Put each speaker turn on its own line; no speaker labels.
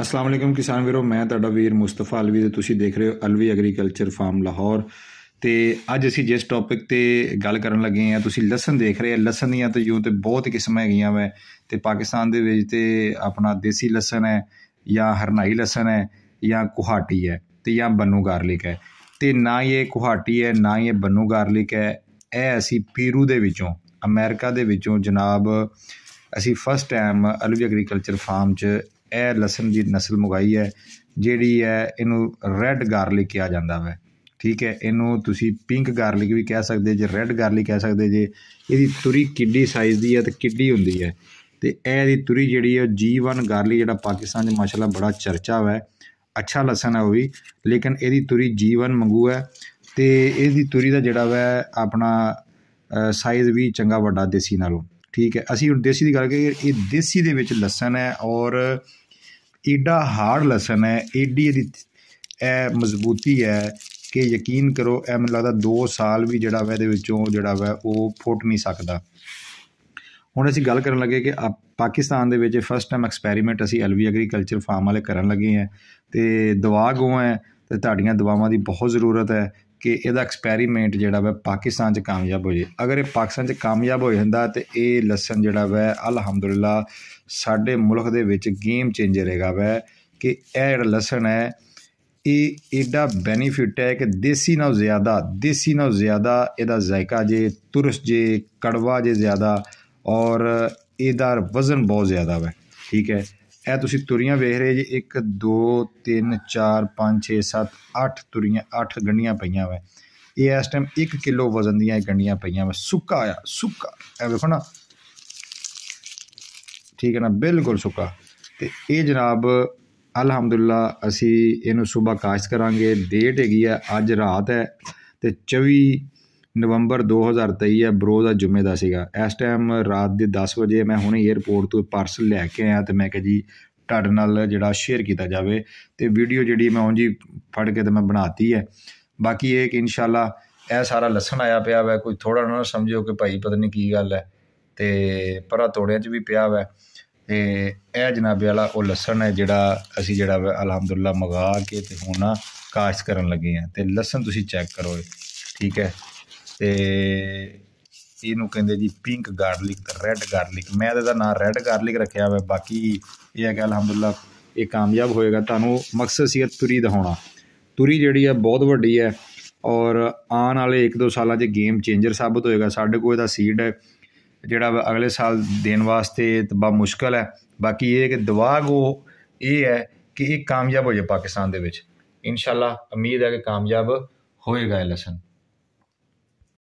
ਅਸਲਾਮ ਵਾਲੇਕਮ ਕਿਸਾਨ ਵੀਰੋ ਮੈਂ ਤੁਹਾਡਾ ਵੀਰ ਮੁਸਤਫਾ ਅਲਵੀ ਤੇ ਤੁਸੀਂ ਦੇਖ ਰਹੇ ਹੋ ਅਲਵੀ ਐਗਰੀਕਲਚਰ ਫਾਰਮ ਲਾਹੌਰ ਤੇ ਅੱਜ ਅਸੀਂ ਜਿਸ ਟੌਪਿਕ ਤੇ ਗੱਲ ਕਰਨ ਲੱਗੇ ਆ ਤੁਸੀਂ ਲਸਣ ਦੇਖ ਰਹੇ ਆ ਲਸਣ ਦੀਆਂ ਤੇ ਯੂੰ ਤੇ ਬਹੁਤ ਕਿਸਮਾਂ ਹੈਗੀਆਂ ਵੈ ਤੇ ਪਾਕਿਸਤਾਨ ਦੇ ਵਿੱਚ ਤੇ ਆਪਣਾ ਦੇਸੀ ਲਸਣ ਹੈ ਜਾਂ ਹਰਨਾਈ ਲਸਣ ਹੈ ਜਾਂ ਕੁਹਾਟੀ ਹੈ ਤੇ ਜਾਂ ਬੰਨੂ ਗਾਰਲਿਕ ਹੈ ਤੇ ਨਾ ਇਹ ਕੁਹਾਟੀ ਹੈ ਨਾ ਇਹ ਬੰਨੂ ਗਾਰਲਿਕ ਹੈ ਇਹ ਅਸੀਂ ਪੀਰੂ ਦੇ ਵਿੱਚੋਂ ਅਮਰੀਕਾ ਦੇ ਵਿੱਚੋਂ ਜਨਾਬ ਅਸੀਂ first time Alvi agriculture farm 'ਚ ਇਹ ਲਸਣ ਦੀ ਨਸਲ ਮਗਾਈ ਹੈ ਜਿਹੜੀ ਹੈ ਇਹਨੂੰ ਰੈੱਡ ਗਾਰਲਿਕ ਕਿਹਾ ਜਾਂਦਾ ਹੈ ਠੀਕ ਹੈ ਇਹਨੂੰ ਤੁਸੀਂ ਪਿੰਕ ਗਾਰਲਿਕ ਵੀ ਕਹਿ ਸਕਦੇ ਜੇ ਰੈੱਡ ਗਾਰਲਿਕ ਕਹਿ ਸਕਦੇ ਜੇ ਇਹਦੀ ਤੁਰੀ ਕਿੱਡੀ ਸਾਈਜ਼ ਦੀ ਹੈ ਤੇ ਕਿੱਡੀ ਹੁੰਦੀ ਹੈ ਤੇ ਇਹ ਦੀ ਤੁਰੀ ਜਿਹੜੀ ਹੈ ਜੀ1 ਗਾਰਲਿਕ ਜਿਹੜਾ ਪਾਕਿਸਤਾਨ 'ਚ ਮਾਸ਼ਾਅੱਲਾ ਬੜਾ ਚਰਚਾ ਹੋਇਆ ਅੱਛਾ ਲਸਣ ਹੈ ਉਹ ਵੀ ਲੇਕਿਨ ਇਹਦੀ ਤੁਰੀ ਜੀ1 ਮੰਗੂ ਹੈ ਤੇ ਇਹਦੀ ਤੁਰੀ ਦਾ ਜਿਹੜਾ ਵੈ ਆਪਣਾ ਸਾਈਜ਼ ਵੀ ਚੰਗਾ ਵੱਡਾ ਦੇਸੀ ਨਾਲੋਂ ਠੀਕ ਹੈ ਅਸੀਂ ਹੁਣ ਦੇਸੀ ਦੀ ਗੱਲ ਕਰੀਏ ਇਹ ਦੇਸੀ ਦੇ ਵਿੱਚ ਲਸਣ ਹੈ ਔਰ ਏਡਾ ਹਾਰਡ ਲਸਣ ਹੈ ਏਡੀ ਇਹਦੀ ਇਹ ਮਜ਼ਬੂਤੀ ਹੈ ਕਿ ਯਕੀਨ ਕਰੋ ਐ ਮੈਨੂੰ ਲੱਗਦਾ 2 ਸਾਲ ਵੀ ਜਿਹੜਾ ਵਾ ਇਹਦੇ ਵਿੱਚੋਂ ਜਿਹੜਾ ਵਾ ਉਹ ਫੁੱਟ ਨਹੀਂ ਸਕਦਾ ਹੁਣ ਅਸੀਂ ਗੱਲ ਕਰਨ ਲੱਗੇ ਕਿ ਪਾਕਿਸਤਾਨ ਦੇ ਵਿੱਚ ਫਸਟ ਟਾਈਮ ਐਕਸਪੈਰੀਮੈਂਟ ਅਸੀਂ ਐਲਵੀ ਐਗਰੀਕਲਚਰ ਫਾਰਮ ਵਾਲੇ ਕਰਨ ਲੱਗੇ ਆ ਤੇ ਦਵਾ ਹੈ ਤੇ ਤੁਹਾਡੀਆਂ ਦਵਾਵਾਂ ਦੀ ਬਹੁਤ ਜ਼ਰੂਰਤ ਹੈ ਕਿ ਇਹਦਾ ਐਕਸਪੈਰੀਮੈਂਟ ਜਿਹੜਾ ਵਾ ਪਾਕਿਸਤਾਨ 'ਚ ਕਾਮਯਾਬ ਹੋ ਜੇ ਅਗਰ ਇਹ ਪਾਕਿਸਤਾਨ 'ਚ ਕਾਮਯਾਬ ਹੋ ਜਾਂਦਾ ਤੇ ਇਹ ਲਸਨ ਜਿਹੜਾ ਵਾ ਅਲਹਮਦੁਲਿਲਾ ਸਾਡੇ ਮੁਲਕ ਦੇ ਵਿੱਚ ਗੇਮ ਚੇਂਜਰ ਹੈਗਾ ਵਾ ਕਿ ਇਹ ਜਿਹੜਾ ਲਸਨ ਹੈ ਇਹ ਇਹਦਾ ਬੈਨੀਫਿਟ ਹੈ ਕਿ ਦੇਸੀ ਨਾਲੋਂ ਜ਼ਿਆਦਾ ਦੇਸੀ ਨਾਲੋਂ ਜ਼ਿਆਦਾ ਇਹਦਾ ਜ਼ਾਇਕਾ ਜੇ ਤੁਰਸ ਜੇ ਕੜਵਾ ਜੇ ਜ਼ਿਆਦਾ ਔਰ ਇਹਦਾ ਵਜ਼ਨ ਬਹੁਤ ਜ਼ਿਆਦਾ ਵਾ ਠੀਕ ਹੈ ਇਹ ਤੁਸੀਂ ਤੁਰੀਆਂ ਵੇਖ ਰਹੇ ਜੀ 1 2 3 4 5 6 7 8 ਤੁਰੀਆਂ 8 ਗੰਡੀਆਂ ਪਈਆਂ ਵਾ ਇਹ ਇਸ ਟਾਈਮ 1 ਕਿਲੋ ਵਜ਼ਨ ਦੀਆਂ ਇਹ ਗੰਡੀਆਂ ਪਈਆਂ ਵਾ ਸੁੱਕਾ ਆ ਸੁੱਕਾ ਇਹ ਵੇਖੋ ਨਾ ਠੀਕ ਹੈ ਨਾ ਬਿਲਕੁਲ ਸੁੱਕਾ ਤੇ ਇਹ ਜਨਾਬ ਅਲਹਮਦੁਲਿਲਾ ਅਸੀਂ ਇਹਨੂੰ ਸਵੇਰ ਕਾਸ਼ਤ ਕਰਾਂਗੇ ਡੇਟ ਹੈਗੀ ਆ ਅੱਜ ਰਾਤ ਹੈ ਤੇ 24 ਨਵੰਬਰ 2023 ਹੈ ਬ੍ਰੋ ਦਾ ਜੁਮੇ ਦਾ ਸੀਗਾ ਇਸ ਟਾਈਮ ਰਾਤ ਦੇ 10 ਵਜੇ ਮੈਂ ਹੁਣੇ 에ਅਰਪੋਰਟ ਤੋਂ ਪਾਰਸਲ ਲੈ ਕੇ ਆਇਆ ਤੇ ਮੈਂ ਕਿਹਾ ਜੀ ਤੁਹਾਡੇ ਨਾਲ ਜਿਹੜਾ ਸ਼ੇਅਰ ਕੀਤਾ ਜਾਵੇ ਤੇ ਵੀਡੀਓ ਜਿਹੜੀ ਮੈਂ ਉਂਝ ਹੀ ਫੜ ਕੇ ਤੇ ਮੈਂ ਬਣਾਤੀ ਹੈ ਬਾਕੀ ਇਹ ਕਿ ਇਨਸ਼ਾਅੱਲਾ ਇਹ ਸਾਰਾ ਲਸਣ ਆਇਆ ਪਿਆ ਵਾ ਕੋਈ ਥੋੜਾ ਨਾ ਸਮਝਿਓ ਕਿ ਭਾਈ ਪਤਾ ਨਹੀਂ ਕੀ ਗੱਲ ਹੈ ਤੇ ਪਰਾ ਤੋੜਿਆਂ 'ਚ ਵੀ ਪਿਆ ਵਾ ਤੇ ਇਹ ਜਨਾਬੇ ਵਾਲਾ ਉਹ ਲਸਣ ਹੈ ਜਿਹੜਾ ਅਸੀਂ ਜਿਹੜਾ ਅਲਹਮਦੁਲਿਲਾ ਮਗਾ ਕੇ ਤੇ ਹੁਣ ਕਾਸ਼ ਕਰਨ ਲੱਗੇ ਆ ਤੇ ਲਸਣ ਤੁਸੀਂ ਚੈੱਕ ਕਰੋ ਠੀਕ ਹੈ ਤੇ ਇਹਨੂੰ ਕਹਿੰਦੇ ਜੀ ਪਿੰਕ ਗਾਰਲਿਕ ਰੈੱਡ ਗਾਰਲਿਕ ਮੈਂ ਇਹਦਾ ਨਾਮ ਰੈੱਡ ਗਾਰਲਿਕ ਰੱਖਿਆ ਹੋਇਆ ਬਾਕੀ ਇਹ ਹੈ ਕਿ ਅਲਹਮਦੁਲਿਲਾ ਇਹ ਕਾਮਯਾਬ ਹੋਏਗਾ ਤੁਹਾਨੂੰ ਮਕਸਦ ਸੀ ਤੁਰੀ ਦਿਖਾਉਣਾ ਤੁਰੀ ਜਿਹੜੀ ਹੈ ਬਹੁਤ ਵੱਡੀ ਹੈ ਔਰ ਆਉਣ ਵਾਲੇ 1-2 ਸਾਲਾਂ 'ਚ ਗੇਮ ਚੇਂਜਰ ਸਾਬਤ ਹੋਏਗਾ ਸਾਡੇ ਕੋਲ ਇਹਦਾ ਸੀਡ ਹੈ ਜਿਹੜਾ ਅਗਲੇ ਸਾਲ ਦੇਣ ਵਾਸਤੇ ਤਬਾ ਮੁਸ਼ਕਲ ਹੈ ਬਾਕੀ ਇਹ ਕਿ ਦੁਆ ਗੋ ਇਹ ਹੈ ਕਿ ਇਹ ਕਾਮਯਾਬ ਹੋ ਜਾਏ ਪਾਕਿਸਤਾਨ ਦੇ ਵਿੱਚ ਇਨਸ਼ਾਅੱਲਾ ਉਮੀਦ ਹੈ ਕਿ ਕਾਮਯਾਬ ਹੋਏਗਾ ਇਹ ਲਸਨ